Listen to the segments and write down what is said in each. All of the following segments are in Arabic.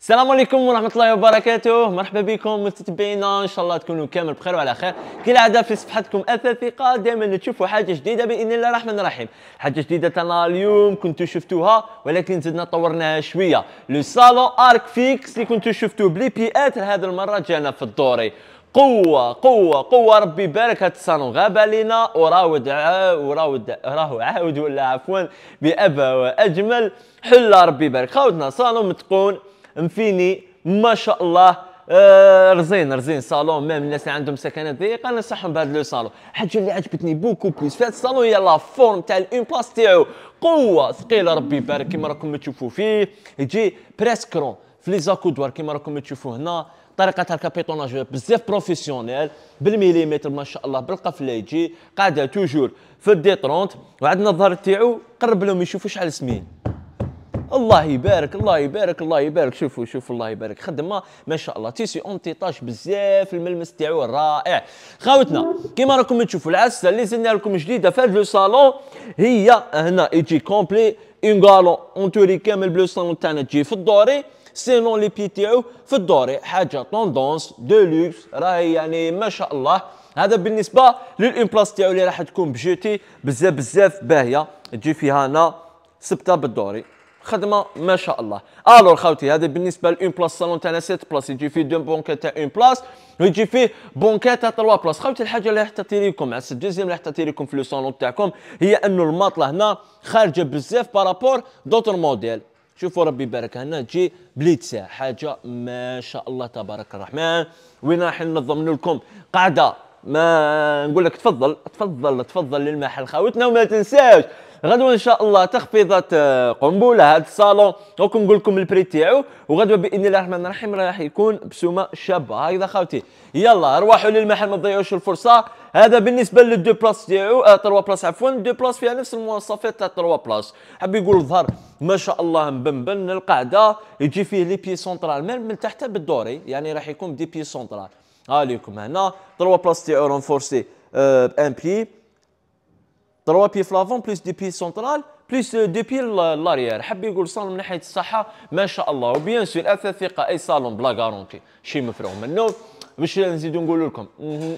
السلام عليكم ورحمه الله وبركاته مرحبا بكم متتبعينا ان شاء الله تكونوا كامل بخير وعلى خير كالعاده في صفحتكم الثقه دائما تشوفوا حاجه جديده باذن الله الرحمن الرحيم حاجه جديده تاعنا اليوم كنتوا شفتوها ولكن زدنا طورناها شويه لو صالون ارك فيكس اللي كنتوا شفتوه بلي اتر هذه المره جانا في الدوري قوة قوة قوة ربي يبارك هاد الصالون غاب علينا وراود وراود راهو عاود ولا عفوا بأبا وأجمل حلة ربي يبارك خاوتنا صالون متقون مفيني ما شاء الله آه، رزين رزين صالون ميم الناس اللي عندهم سكنات ضيقه ننصحهم بهذا لو صالون حاجه اللي عجبتني بوكو بليس في هذا الصالون هي لا فورم تاع الاون باس تاعو قوه ثقيله ربي يبارك كيما راكم تشوفوا فيه يجي بريسك رون في لي زاكودوار كيما راكم تشوفوا هنا طريقه تاع الكابيتوناج بزاف بروفيسيونيل بالمليمتر ما شاء الله بالقفله يجي قاعده توجور في 30 وعندنا الظهر تاعو قرب لهم يشوفوا شحال سمين الله يبارك الله يبارك الله يبارك شوفوا شوفوا الله يبارك خدمه ما شاء الله تيسي اونتيطاج بزاف الملمس تاعو رائع خاوتنا كيما راكم تشوفوا العسل اللي زدنا لكم جديده في هذا الصالون هي هنا يجي كومبلي اون غالون توري كامل بلو صالون تاعنا تجي في الدوري سينون لي بي تاعو في الدوري حاجه طوندونس دو لوكس راهي يعني ما شاء الله هذا بالنسبه للامبلاس تاعو اللي راح تكون بجوتي بزاف بزاف باهيه تجي فيها هنا سبته بالدوري خدمه ما شاء الله الور خاوتي هذا بالنسبه لون بلاس صالون تاعنا 7 بلاس يجي فيه دو بونكا تاع اون بلاس ويجي فيه بونكا تاع 3 بلاس خاوتي الحاجه اللي راح تعطي لكم على الدوزيام اللي راح تعطي لكم في لو صالون تاعكم هي انه الماطله هنا خارجه بزاف بارابور دوتر موديل شوفوا ربي يبارك هنا تجي بليتسا حاجه ما شاء الله تبارك الرحمن وين راح ننظم لكم قاعده ما نقول لك تفضل تفضل تفضل للمحل خاوتنا وما تنساوش غدوه ان شاء الله تخفيضات آه، قنبله هذا الصالون دونك نقول لكم البري تاعو وغدوه باذن الله الرحمن الرحيم راح يكون بسومه شابه هكذا خاوتي يلا روحوا للمحل ما تضيعوش الفرصه هذا بالنسبه للدو بلاص تاعو آه 3 بلاص عفوا دو بلاص فيها نفس المواصفات تاع 3 بلاص حاب يقول الظهر ما شاء الله مبنبن القاعده يجي فيه لي بي سونترال من تحت بالدوري يعني راح يكون دي بي سونترال ها ليكم هنا 3 بلاص تاعو رونفورسي آه، بان بي 3 بي فلافون بلس دي بي سونترال بلس دي بي لاريير حب يقول صالون من ناحيه الصحه ما شاء الله وبيان سور اثاث ثقه اي صالون بلا غارونتي شي مفروغ منه باش نزيدو نقول لكم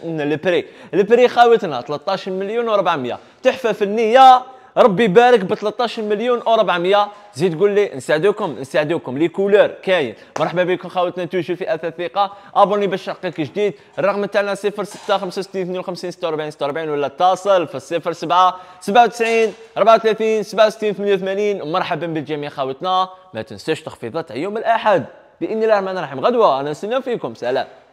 لبري لبري خاوتنا 13 مليون و400 تحفه فنيه ربي يبارك ب 13 مليون و400 زيد قول لي نساعدوكم نساعدوكم لي كولور كاين مرحبا بكم خاوتنا توجو في اثاث ثقه ابوني باش نلقاك جديد الرقم تاعنا 0665 52 46 46 ولا اتصل في 07 97 34 67 88 مرحبا بالجميع خاوتنا ما تنساش تخفيضات يوم الاحد باذن الله الرحمن الرحيم غدوه انا نستنى فيكم سلام